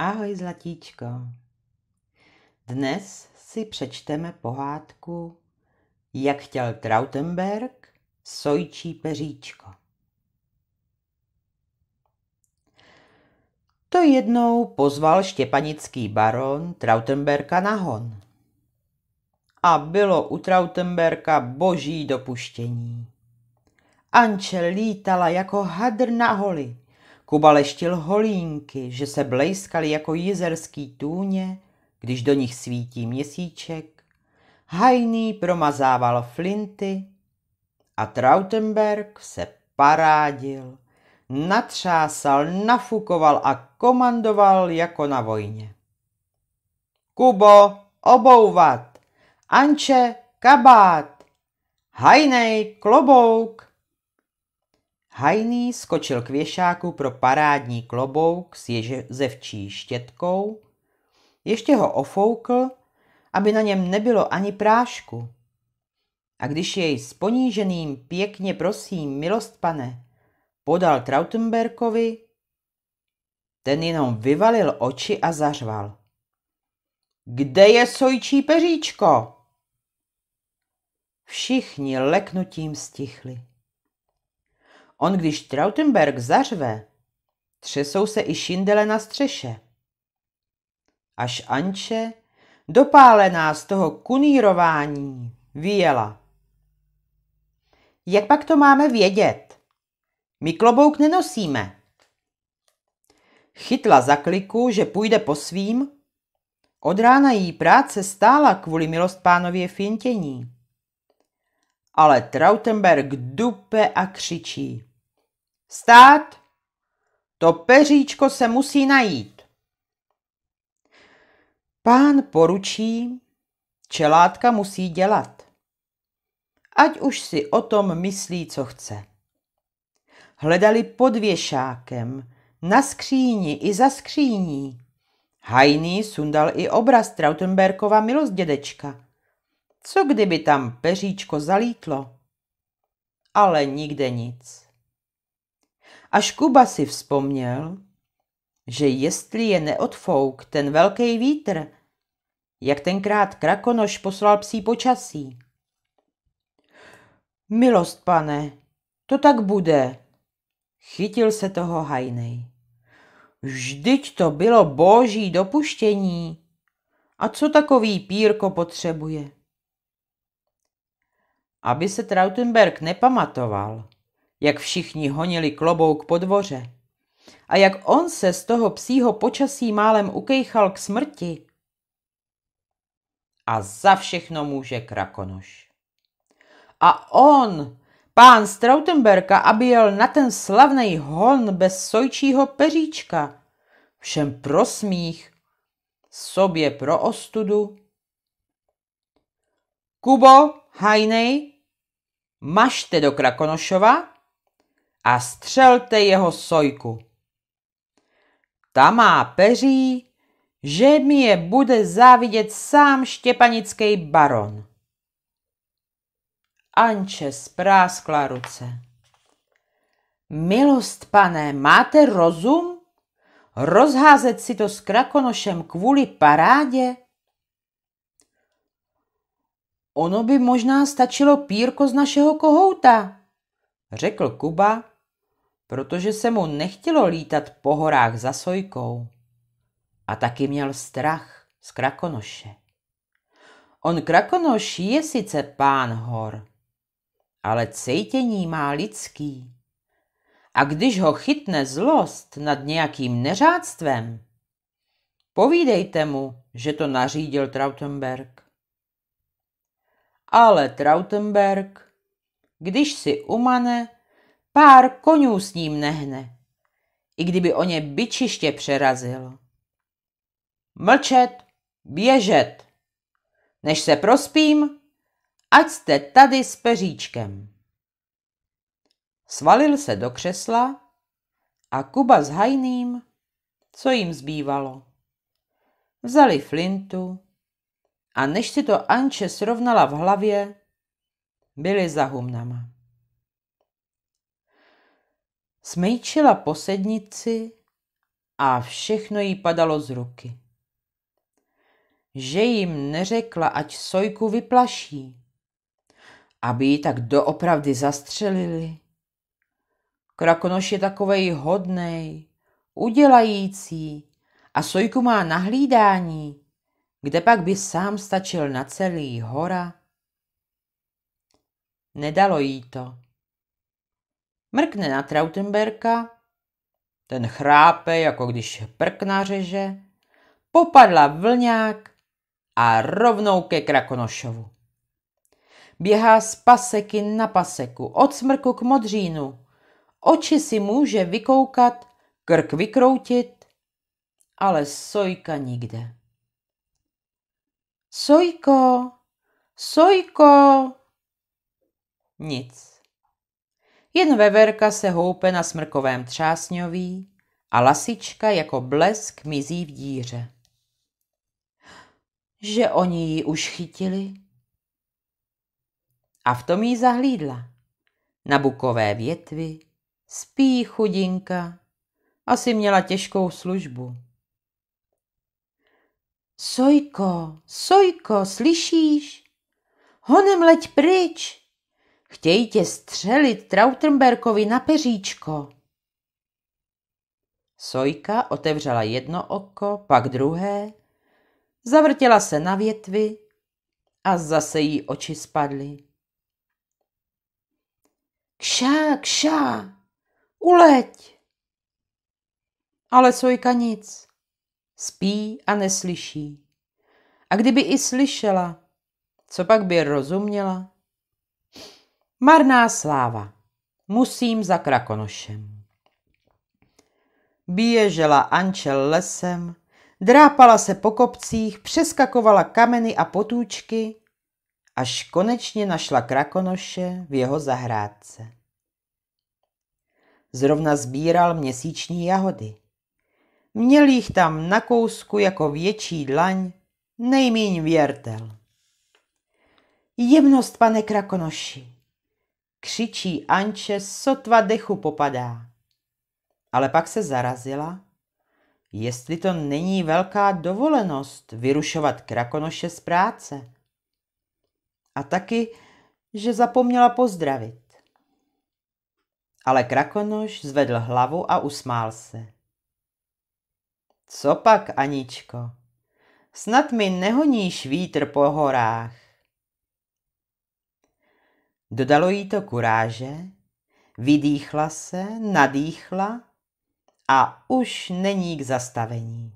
Ahoj zlatíčko. Dnes si přečteme pohádku Jak chtěl Trautenberg sojčí peříčko. To jednou pozval štěpanický baron Trautenberka na hon. A bylo u Trautenberka boží dopuštění. Anče lítala jako hadr na holi – Kuba leštil holínky, že se blejskaly jako jizerský tůně, když do nich svítí měsíček. Hajný promazával flinty a Trautenberg se parádil, natřásal, nafukoval a komandoval jako na vojně. Kubo, obouvat! Anče, kabát! Hajnej, klobouk! Hajný skočil k věšáku pro parádní klobouk s jezevčí štětkou, ještě ho ofoukl, aby na něm nebylo ani prášku. A když jej s poníženým pěkně prosím, milost pane, podal Trautenberkovi, ten jenom vyvalil oči a zařval. Kde je sojčí peříčko? Všichni leknutím stichli. On když Trautenberg zařve, třesou se i šindele na střeše. Až Anče, dopálená z toho kunírování, vyjela. Jak pak to máme vědět? My klobouk nenosíme. Chytla za kliku, že půjde po svým. Od rána jí práce stála kvůli pánově fintění. Ale Trautenberg dupe a křičí. Stát! To peříčko se musí najít. Pán poručí, čelátka musí dělat. Ať už si o tom myslí, co chce. Hledali pod věšákem, na skříni i za skříní. Hajný sundal i obraz Trautenberkova milost dědečka. Co kdyby tam peříčko zalítlo? Ale nikde nic. Až Kuba si vzpomněl, že jestli je neodfouk ten velký vítr, jak tenkrát krakonoš poslal psí počasí. Milost, pane, to tak bude. Chytil se toho hajnej. Vždyť to bylo boží dopuštění. A co takový pírko potřebuje? Aby se Trautenberg nepamatoval, jak všichni honili klobouk po dvoře. A jak on se z toho psího počasí málem ukejchal k smrti. A za všechno může krakonoš. A on, pán Strautenberka, aby jel na ten slavný hon bez sojčího peříčka. Všem pro smích, sobě pro ostudu. Kubo, hajnej, mašte do Krakonošova a střelte jeho sojku. Ta má peří, že mi je bude závidět sám štěpanický baron. Anče spráskla ruce. Milost, pane, máte rozum? Rozházet si to s krakonošem kvůli parádě? Ono by možná stačilo pírko z našeho kohouta, řekl Kuba protože se mu nechtělo lítat po horách za sojkou. A taky měl strach z Krakonoše. On Krakonoš je sice pán hor, ale cejtění má lidský. A když ho chytne zlost nad nějakým neřádstvem, povídejte mu, že to nařídil Trautenberg. Ale Trautenberg, když si umane, Pár konů s ním nehne, i kdyby o ně byčiště přerazil. Mlčet, běžet, než se prospím, ať jste tady s peříčkem. Svalil se do křesla a Kuba s hajným, co jim zbývalo. Vzali flintu a než si to Anče srovnala v hlavě, byli za humnama. Smejčila po sednici a všechno jí padalo z ruky. Že jim neřekla, ať Sojku vyplaší, aby ji tak doopravdy zastřelili. Krakonoš je takovej hodnej, udělající a Sojku má nahlídání, kde pak by sám stačil na celý hora. Nedalo jí to. Mrkne na Trautenberka, ten chrápe, jako když prk nařeže, popadla vlňák a rovnou ke Krakonošovu. Běhá z paseky na paseku, od smrku k modřínu. Oči si může vykoukat, krk vykroutit, ale sojka nikde. Sojko, sojko! Nic. Jen veverka se houpe na smrkovém třásňoví a lasička jako blesk mizí v díře. Že oni ji už chytili? A v tom jí zahlídla. Na bukové větvi spí chudinka, asi měla těžkou službu. Sojko, sojko, slyšíš? Honem leď pryč, Chtějí tě střelit Trautenberkovi na peříčko. Sojka otevřela jedno oko, pak druhé, zavrtěla se na větvi a zase jí oči spadly. Kša, kša, uleď! Ale Sojka nic. Spí a neslyší. A kdyby i slyšela, co pak by rozuměla? Marná sláva. Musím za krakonošem. Běžela Ančel lesem, drápala se po kopcích, přeskakovala kameny a potůčky, až konečně našla krakonoše v jeho zahrádce. Zrovna sbíral měsíční jahody. Měl jich tam na kousku jako větší dlaň, nejmíň věrtel. Jemnost, pane krakonoši, křičí Anče, sotva dechu popadá. Ale pak se zarazila, jestli to není velká dovolenost vyrušovat krakonoše z práce. A taky, že zapomněla pozdravit. Ale krakonoš zvedl hlavu a usmál se. Co pak, Aničko? Snad mi nehoníš vítr po horách. Dodalo jí to kuráže, vydýchla se, nadýchla a už není k zastavení.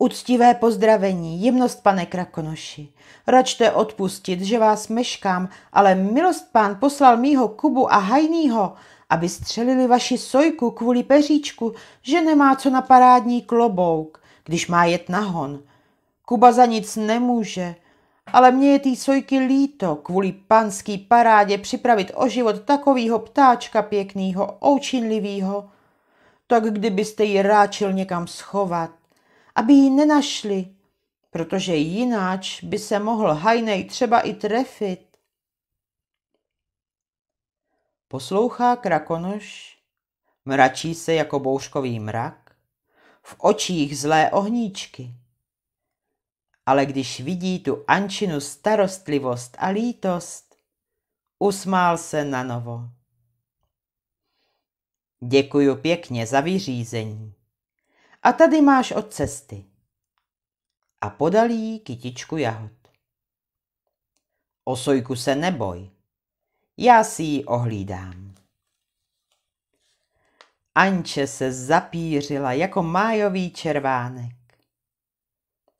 Uctivé pozdravení, jemnost pane Krakonoši. Račte odpustit, že vás meškám, ale milost pán poslal mýho Kubu a Hajnýho, aby střelili vaši sojku kvůli peříčku, že nemá co na parádní klobouk, když má jet na hon. Kuba za nic nemůže, ale mě je tý sojky líto kvůli panský parádě připravit o život takovýho ptáčka pěknýho, oučinlivýho. Tak kdybyste ji ráčil někam schovat, aby ji nenašli, protože jináč by se mohl hajnej třeba i trefit. Poslouchá krakonoš, mračí se jako bouřkový mrak, v očích zlé ohníčky ale když vidí tu Ančinu starostlivost a lítost, usmál se na novo. Děkuju pěkně za vyřízení. A tady máš od cesty. A podal jí kytičku jahod. Osojku se neboj, já si ji ohlídám. Anče se zapířila jako májový červánek.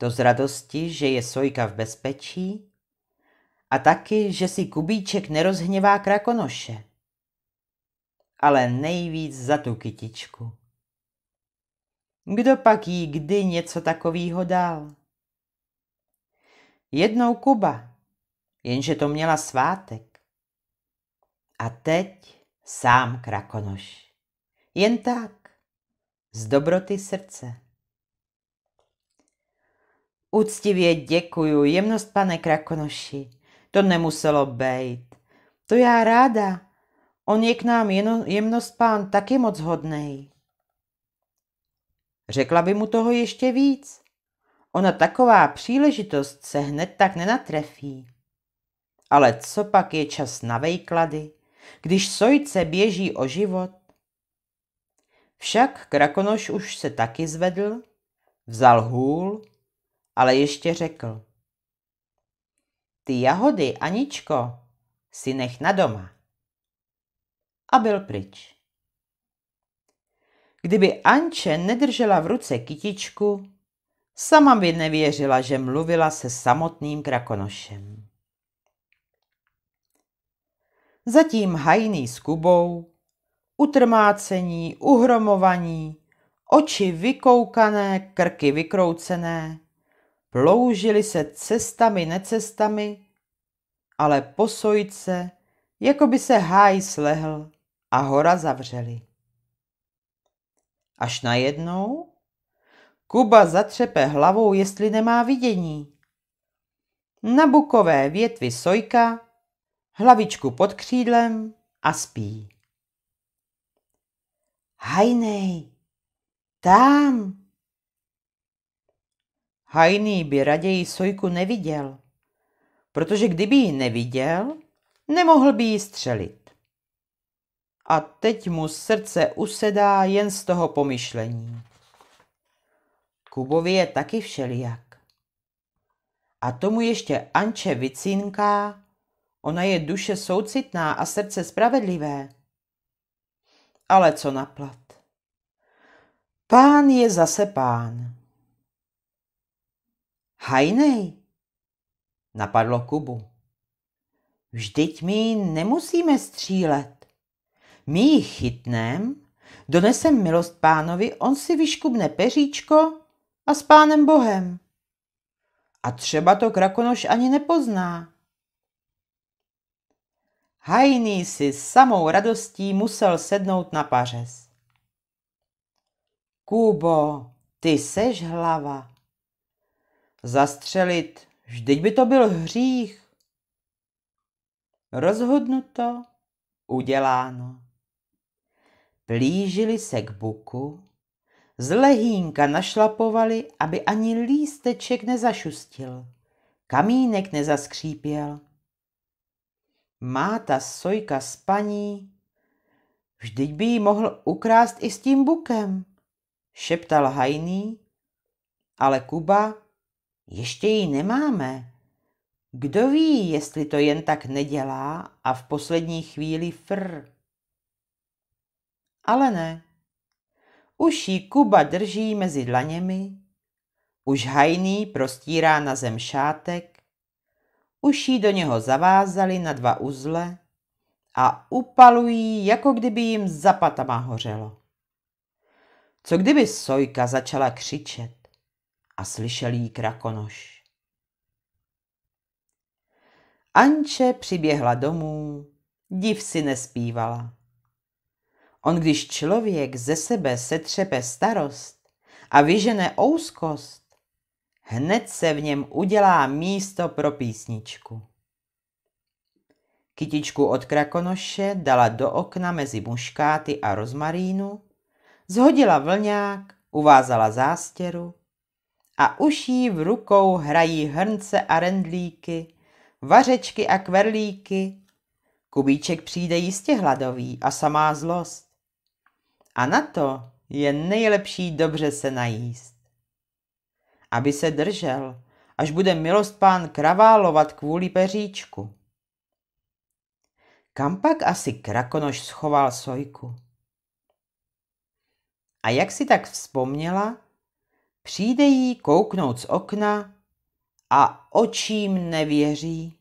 To z radosti, že je Sojka v bezpečí a taky, že si Kubíček nerozhněvá krakonoše. Ale nejvíc za tu kytičku. Kdo pak jí kdy něco takového dal? Jednou Kuba, jenže to měla svátek. A teď sám krakonoš. Jen tak, z dobroty srdce. Úctivě děkuju, jemnost pane Krakonoši. To nemuselo být. To já ráda. On je k nám jeno, jemnost pán taky moc hodnej. Řekla by mu toho ještě víc. Ona taková příležitost se hned tak nenatrefí. Ale co pak je čas na vejklady, když sojce běží o život? Však Krakonoš už se taky zvedl, vzal hůl ale ještě řekl. Ty jahody, Aničko, si nech na doma. A byl pryč. Kdyby Anče nedržela v ruce kytičku, sama by nevěřila, že mluvila se samotným krakonošem. Zatím hajný s Kubou, utrmácení, uhromovaní, oči vykoukané, krky vykroucené, Ploužili se cestami necestami, ale posojce, jako by se háj slehl a hora zavřeli. Až najednou Kuba zatřepe hlavou, jestli nemá vidění. Na bukové větvi sojka, hlavičku pod křídlem a spí. Hajnej, tam, Hajný by raději sojku neviděl, protože kdyby ji neviděl, nemohl by ji střelit. A teď mu srdce usedá jen z toho pomyšlení. Kubovi je taky všelijak. A tomu ještě Anče vycínká, ona je duše soucitná a srdce spravedlivé. Ale co naplat? Pán je zase pán. Hajnej, napadlo Kubu. Vždyť my nemusíme střílet. My ji chytnem, donesem milost pánovi, on si vyškubne peříčko a s pánem Bohem. A třeba to krakonoš ani nepozná. Hajný si samou radostí musel sednout na pařez. Kubo, ty seš hlava, Zastřelit, vždyť by to byl hřích. Rozhodnuto, uděláno. Plížili se k buku, z lehínka našlapovali, aby ani lísteček nezašustil, kamínek nezaskřípěl. Má ta sojka s paní, vždyť by ji mohl ukrást i s tím bukem, šeptal Hajný, ale Kuba ještě ji nemáme. Kdo ví, jestli to jen tak nedělá a v poslední chvíli fr. Ale ne. Už ji Kuba drží mezi dlaněmi, už hajný prostírá na zem šátek, už jí do něho zavázali na dva uzle a upalují, jako kdyby jim zapatama hořelo. Co kdyby Sojka začala křičet? a slyšel jí krakonoš. Anče přiběhla domů, div si nespívala. On, když člověk ze sebe setřepe starost a vyžene úzkost, hned se v něm udělá místo pro písničku. Kytičku od krakonoše dala do okna mezi muškáty a rozmarínu, zhodila vlňák, uvázala zástěru a uší v rukou hrají hrnce a rendlíky, vařečky a kverlíky. Kubíček přijde jistě hladový a samá zlost. A na to je nejlepší dobře se najíst. Aby se držel, až bude milost pán kraválovat kvůli peříčku. Kam pak asi krakonoš schoval sojku? A jak si tak vzpomněla, Přijde jí kouknout z okna a očím nevěří.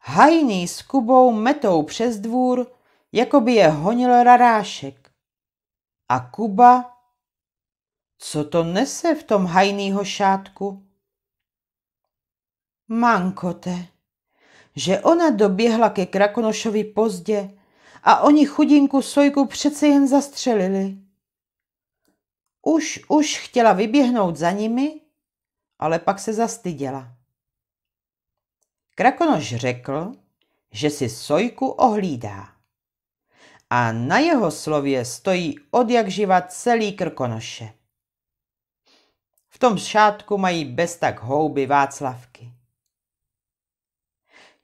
Hajný s Kubou metou přes dvůr, jako by je honil rarášek. A Kuba, co to nese v tom hajnýho šátku? Mankote, že ona doběhla ke Krakonošovi pozdě a oni chudinku Sojku přece jen zastřelili. Už, už chtěla vyběhnout za nimi, ale pak se zastyděla. Krakonoš řekl, že si sojku ohlídá. A na jeho slově stojí od jak živa celý krkonoše. V tom šátku mají bez tak houby Václavky.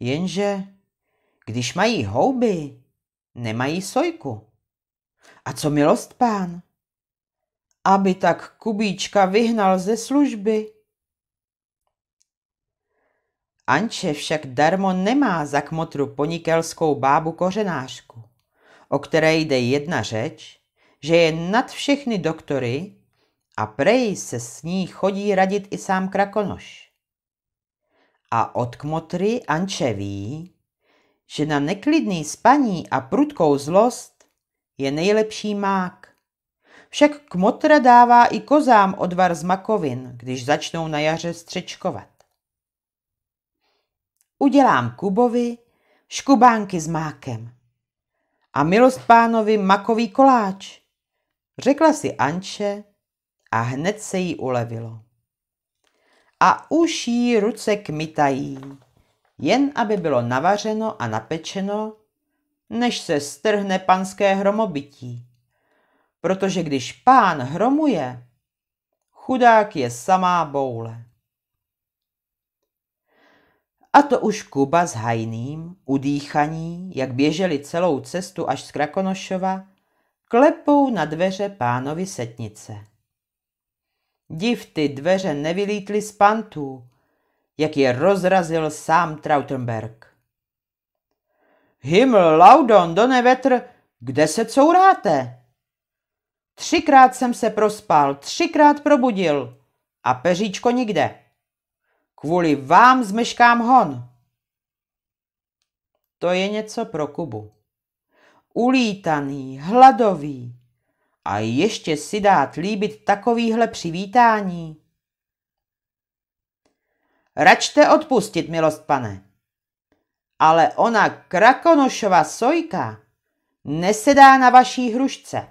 Jenže, když mají houby, nemají sojku. A co milost pán? aby tak Kubíčka vyhnal ze služby. Anče však darmo nemá za kmotru ponikelskou bábu kořenářku, o které jde jedna řeč, že je nad všechny doktory a prej se s ní chodí radit i sám Krakonoš. A od kmotry Anče ví, že na neklidný spaní a prudkou zlost je nejlepší mák. Však kmotra dává i kozám odvar z makovin, když začnou na jaře střečkovat. Udělám Kubovi škubánky s mákem a milost pánovi makový koláč, řekla si Anče a hned se jí ulevilo. A už jí ruce kmitají, jen aby bylo navařeno a napečeno, než se strhne panské hromobytí protože když pán hromuje, chudák je samá boule. A to už Kuba s Hajným, udýchaní, jak běželi celou cestu až z Krakonošova, klepou na dveře pánovi setnice. Div ty dveře nevylítly z pantů, jak je rozrazil sám Trautenberg. Himmel, Laudon, do vetr, kde se couráte? Třikrát jsem se prospal, třikrát probudil a peříčko nikde. Kvůli vám zmeškám hon. To je něco pro Kubu. Ulítaný, hladový a ještě si dát líbit takovýhle přivítání. Račte odpustit, milost pane. Ale ona krakonošova sojka nesedá na vaší hrušce.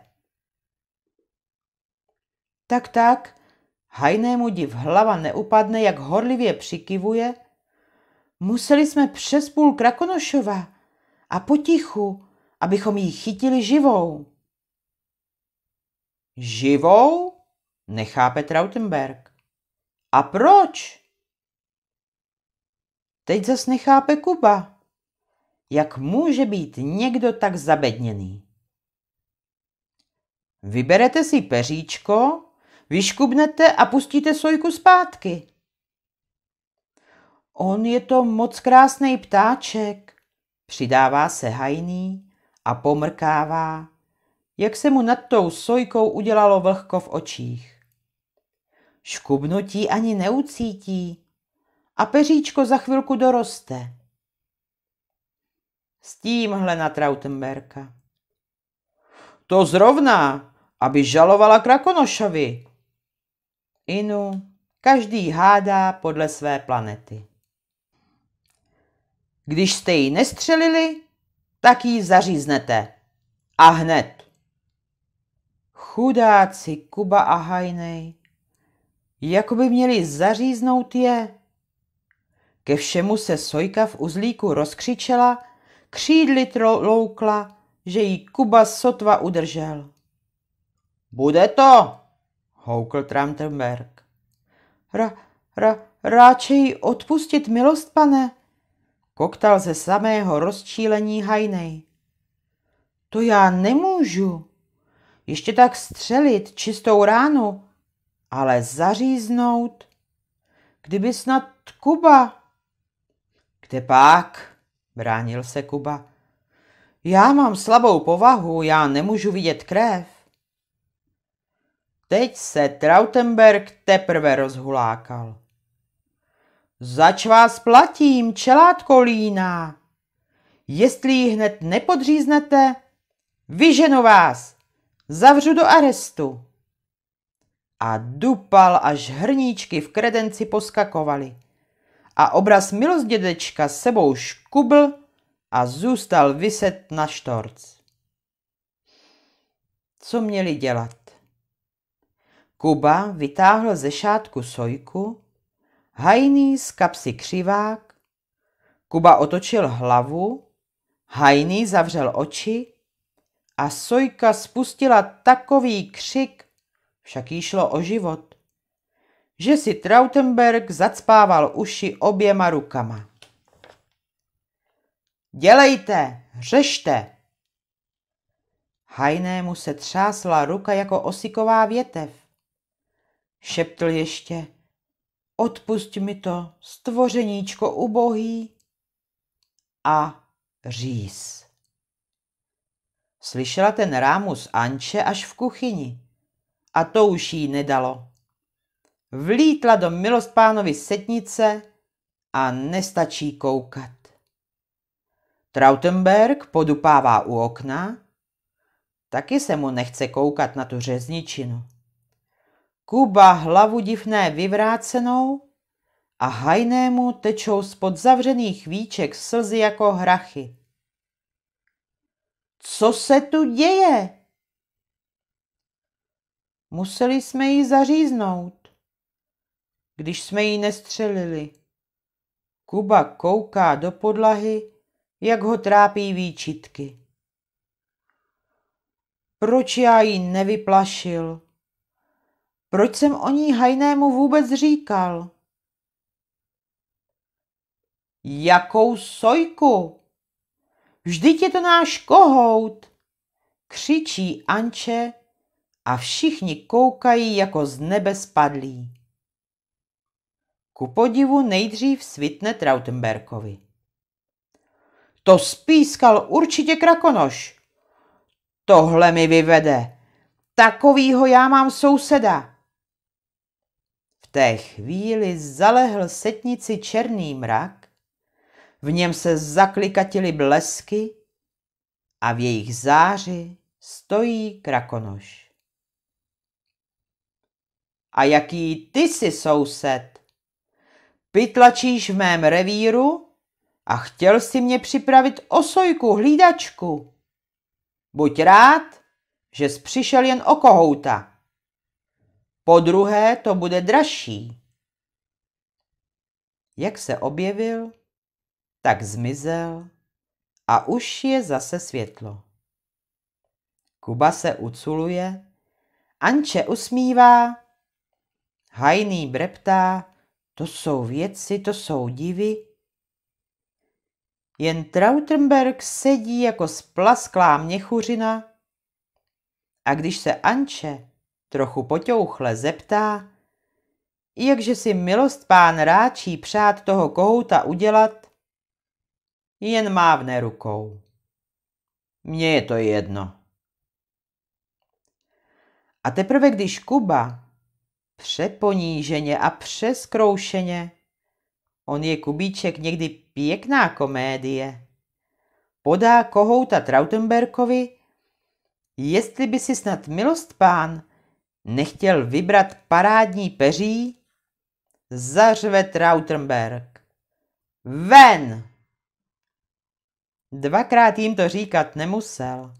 Tak, tak, hajnému div hlava neupadne, jak horlivě přikivuje. Museli jsme přes půl Krakonošova a potichu, abychom ji chytili živou. Živou? Nechápe Trautenberg. A proč? Teď zas nechápe Kuba. Jak může být někdo tak zabedněný? Vyberete si peříčko Vyškubnete a pustíte sojku zpátky. On je to moc krásný ptáček, přidává se hajný a pomrkává, jak se mu nad tou sojkou udělalo vlhko v očích. Škubnutí ani neucítí a peříčko za chvilku doroste. S tímhle na Trautenberka. To zrovna, aby žalovala Krakonošovi, inu, každý hádá podle své planety. Když jste ji nestřelili, tak ji zaříznete. A hned. Chudáci Kuba a Hajnej, jako by měli zaříznout je. Ke všemu se Sojka v uzlíku rozkřičela, křídly troloukla, že jí Kuba sotva udržel. Bude to, houkl Tramtenberg. Ra, ra, ráčeji odpustit milost, pane, koktal ze samého rozčílení hajnej. To já nemůžu. Ještě tak střelit čistou ránu, ale zaříznout. Kdyby snad Kuba... Kde pak? Bránil se Kuba. Já mám slabou povahu, já nemůžu vidět krev. Teď se Trautenberg teprve rozhulákal. Zač vás platím, čelátko líná. Jestli ji hned nepodříznete, vyženu vás, zavřu do arestu. A dupal, až hrníčky v kredenci poskakovaly. A obraz milost dědečka sebou škubl a zůstal vyset na štorc. Co měli dělat? Kuba vytáhl ze šátku sojku, Hajný z kapsy křivák, Kuba otočil hlavu, Hajný zavřel oči a sojka spustila takový křik, však jí šlo o život, že si Trautenberg zacpával uši oběma rukama. Dělejte, řešte! Hajnému se třásla ruka jako osiková větev. Šeptl ještě. Odpust mi to, stvořeníčko ubohý. A říz. Slyšela ten rámus Anče až v kuchyni. A to už jí nedalo. Vlítla do milost pánovi setnice a nestačí koukat. Trautenberg podupává u okna, taky se mu nechce koukat na tu řezničinu. Kuba hlavu divné vyvrácenou a hajnému tečou spod zavřených víček slzy jako hrachy. Co se tu děje? Museli jsme ji zaříznout, když jsme ji nestřelili. Kuba kouká do podlahy, jak ho trápí výčitky. Proč já ji nevyplašil? Proč jsem o ní hajnému vůbec říkal? Jakou sojku? Vždyť je to náš kohout, křičí Anče a všichni koukají jako z nebe spadlí. Ku podivu nejdřív svitne Trautenberkovi. To spískal určitě krakonoš. Tohle mi vyvede. Takovýho já mám souseda. V té chvíli zalehl setnici černý mrak, v něm se zaklikatily blesky a v jejich záři stojí krakonoš. A jaký ty jsi soused? Pytlačíš v mém revíru a chtěl si mě připravit osojku, hlídačku. Buď rád, že jsi přišel jen o kohouta. Po druhé to bude dražší. Jak se objevil, tak zmizel a už je zase světlo. Kuba se uculuje, Anče usmívá, hajný breptá, to jsou věci, to jsou divy. Jen Trautenberg sedí jako splasklá měchuřina a když se Anče trochu poťouchle zeptá, jakže si milost pán ráčí přát toho kohouta udělat, jen mávne rukou. Mně je to jedno. A teprve když Kuba, přeponíženě a přeskroušeně, on je Kubíček někdy pěkná komédie, podá kohouta Trautenberkovi, jestli by si snad milost pán nechtěl vybrat parádní peří, zařve Trautenberg. Ven! Dvakrát jim to říkat nemusel.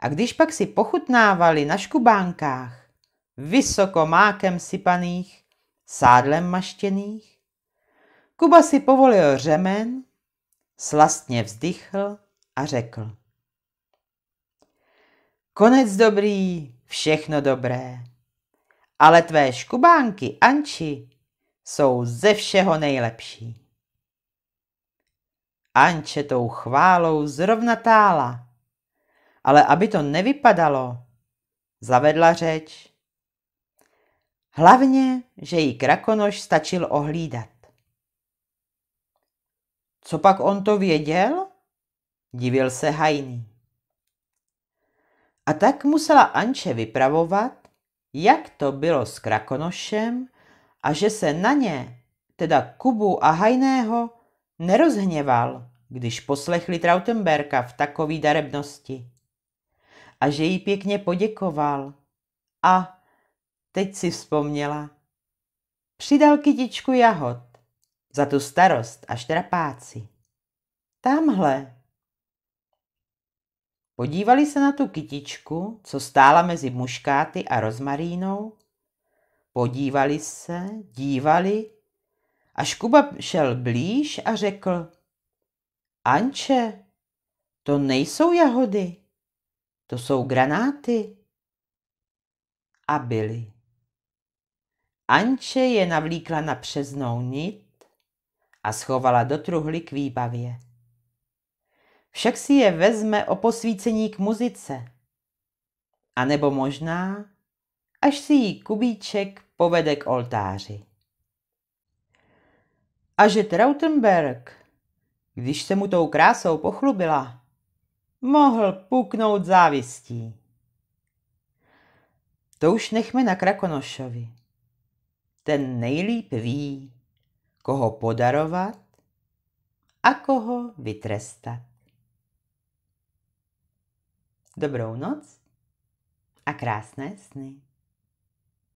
A když pak si pochutnávali na škubánkách, vysoko mákem sypaných, sádlem maštěných, Kuba si povolil řemen, slastně vzdychl a řekl. Konec dobrý, všechno dobré. Ale tvé škubánky, Anči, jsou ze všeho nejlepší. Anče tou chválou zrovna tála, ale aby to nevypadalo, zavedla řeč. Hlavně, že jí krakonož stačil ohlídat. Co pak on to věděl? Divil se Hajný. A tak musela Anče vypravovat, jak to bylo s Krakonošem a že se na ně, teda Kubu a Hajného, nerozhněval, když poslechli Trautenberka v takové darebnosti. A že jí pěkně poděkoval. A teď si vzpomněla. Přidal kytičku jahod za tu starost a štrapáci. Tamhle, Podívali se na tu kytičku, co stála mezi muškáty a rozmarínou. Podívali se, dívali, až Kuba šel blíž a řekl, Anče, to nejsou jahody, to jsou granáty. A byli. Anče je navlíkla na přeznou nit a schovala do truhly k výbavě však si je vezme o posvícení k muzice. A nebo možná, až si jí kubíček povede k oltáři. A že Trautenberg, když se mu tou krásou pochlubila, mohl puknout závistí. To už nechme na Krakonošovi. Ten nejlíp ví, koho podarovat a koho vytrestat. Dobrou noc a krásné sny.